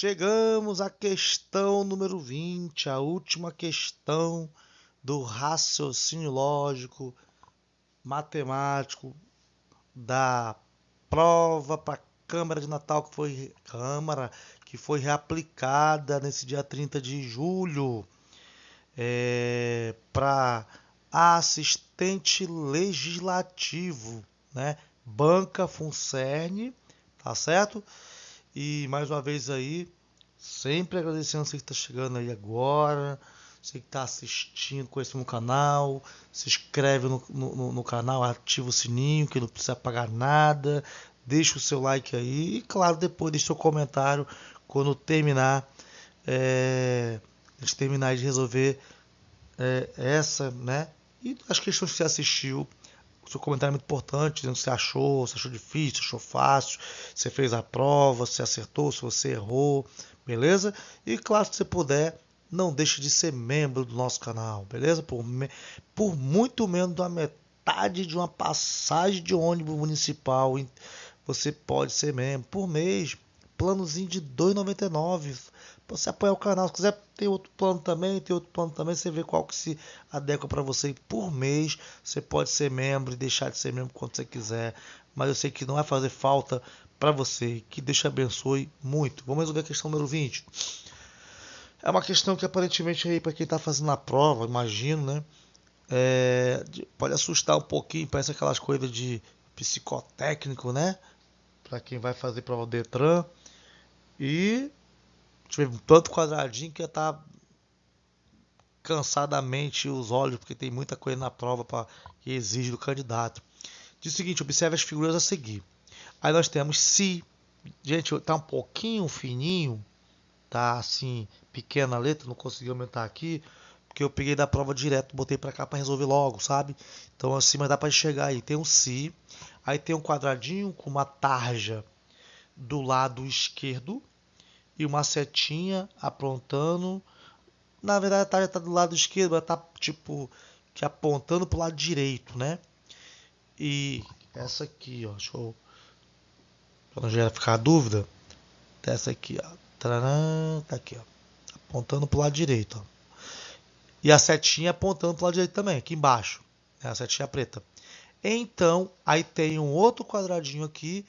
Chegamos à questão número 20, a última questão do raciocínio lógico matemático da prova para a Câmara de Natal que foi Câmara que foi reaplicada nesse dia 30 de julho é, para assistente legislativo, né? Banca Funcerne, tá certo? E mais uma vez aí, sempre agradecendo você que está chegando aí agora, você que está assistindo, conhecendo o canal, se inscreve no, no, no, canal, ativa o sininho que não precisa pagar nada, deixa o seu like aí e claro, depois deixa o seu comentário quando terminar, é, a gente terminar de resolver é, essa, né? E as questões que você assistiu seu comentário é muito importante, dizendo se você achou, se achou difícil, se achou fácil, se você fez a prova, se acertou, se você errou, beleza? E claro, se você puder, não deixe de ser membro do nosso canal, beleza? Por, me... por muito menos da metade de uma passagem de ônibus municipal, você pode ser membro por mês, planozinho de R$ 2,99 você apoia o canal. Se quiser tem outro plano também, tem outro plano também. Você vê qual que se adequa para você por mês. Você pode ser membro e deixar de ser membro quando você quiser. Mas eu sei que não vai fazer falta para você. Que Deus te abençoe muito. Vamos resolver a questão número 20. É uma questão que aparentemente aí para quem está fazendo a prova, imagino, né? É, pode assustar um pouquinho, parece aquelas coisas de psicotécnico, né? Para quem vai fazer prova Detran. E Tive tanto quadradinho que já tá cansadamente os olhos, porque tem muita coisa na prova pra, que exige do candidato. Diz o seguinte, observe as figuras a seguir. Aí nós temos si gente, tá um pouquinho fininho, tá assim, pequena a letra, não consegui aumentar aqui, porque eu peguei da prova direto, botei para cá para resolver logo, sabe? Então assim, mas dá para enxergar aí. Tem um si, aí tem um quadradinho com uma tarja do lado esquerdo, e uma setinha apontando Na verdade, a tarja tá do lado esquerdo, ela tá tipo que apontando pro lado direito, né? E essa aqui, ó, deixa eu para não gerar ficar a dúvida, essa aqui, ó, tá aqui, ó, apontando pro lado direito, ó. E a setinha apontando pro lado direito também, aqui embaixo, né? a setinha preta. Então, aí tem um outro quadradinho aqui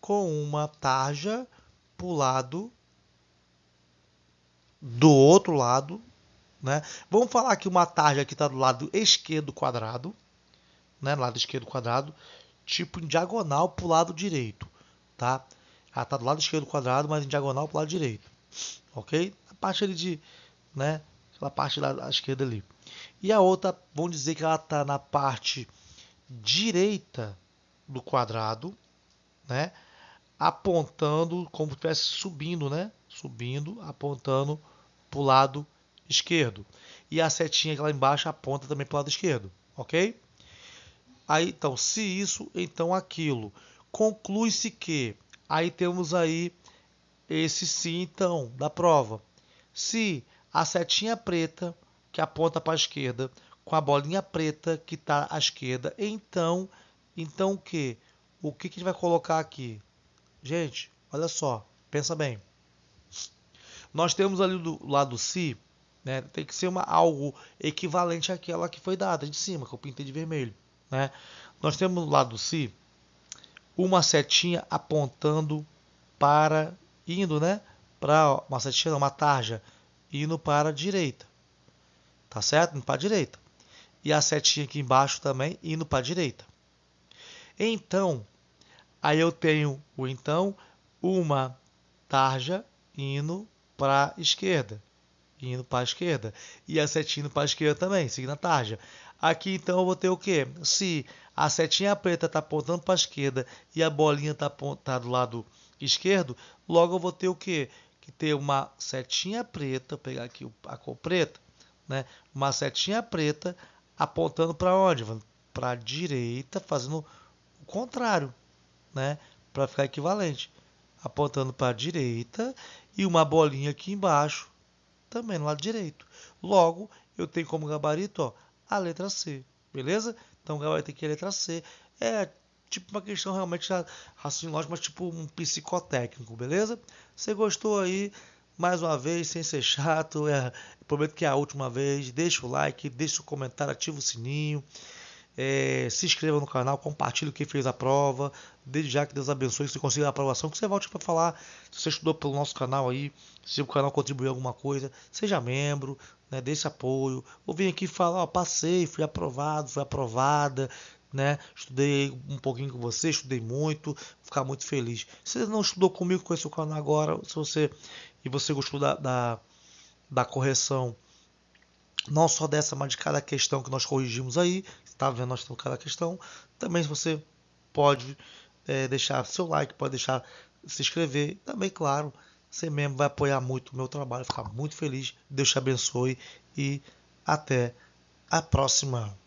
com uma tarja pro lado do outro lado. Né? Vamos falar que uma tarja que está do lado esquerdo quadrado, né? lado esquerdo quadrado, tipo em diagonal para o lado direito. Tá? Ela ah, está do lado esquerdo quadrado, mas em diagonal para o lado direito. Ok? A parte ali de. Né? Aquela parte da esquerda ali. E a outra, vamos dizer que ela está na parte direita do quadrado, né? apontando como se estivesse subindo, né? Subindo, apontando para o lado esquerdo. E a setinha lá embaixo aponta também para o lado esquerdo, ok? Aí, então, se isso, então aquilo. Conclui-se que, aí temos aí esse sim, então, da prova. Se a setinha preta, que aponta para a esquerda, com a bolinha preta que está à esquerda, então, então o que? O que, que a gente vai colocar aqui? Gente, olha só, pensa bem. Nós temos ali do lado si, né? Tem que ser uma, algo equivalente àquela que foi dada de cima, que eu pintei de vermelho, né? Nós temos do lado si uma setinha apontando para indo, né? Para uma setinha, uma tarja indo para a direita. Tá certo? Indo para a direita. E a setinha aqui embaixo também indo para a direita. Então, aí eu tenho o então uma tarja indo para a esquerda, indo para a esquerda, e a setinha indo para a esquerda também, seguindo a tarja. Aqui então eu vou ter o que? Se a setinha preta está apontando para a esquerda e a bolinha está tá do lado esquerdo, logo eu vou ter o que? Que ter uma setinha preta, pegar aqui a cor preta, né? uma setinha preta apontando para onde? Para a direita, fazendo o contrário, né? para ficar equivalente. Apontando para a direita e uma bolinha aqui embaixo, também no lado direito. Logo, eu tenho como gabarito ó, a letra C, beleza? Então, o gabarito aqui é a letra C. É tipo uma questão realmente assim, lógico, mas tipo um psicotécnico, beleza? Você gostou aí? Mais uma vez, sem ser chato, é, prometo que é a última vez. Deixa o like, deixa o comentário, ativa o sininho. É, se inscreva no canal, compartilhe quem fez a prova. Desde já que Deus abençoe, que você consiga a aprovação, que você volte para falar. Se você estudou pelo nosso canal aí, se o canal contribuiu alguma coisa, seja membro, né, esse apoio. Ou vem aqui falar, ó, passei, fui aprovado, fui aprovada, né? Estudei um pouquinho com você, estudei muito, ficar muito feliz. Se você não estudou comigo, conhece o canal agora, se você e você gostou da, da, da correção, não só dessa, mas de cada questão que nós corrigimos aí, está vendo nós tocar a questão. Também você pode é, deixar seu like, pode deixar se inscrever. Também, claro, você mesmo vai apoiar muito o meu trabalho, ficar muito feliz. Deus te abençoe e até a próxima.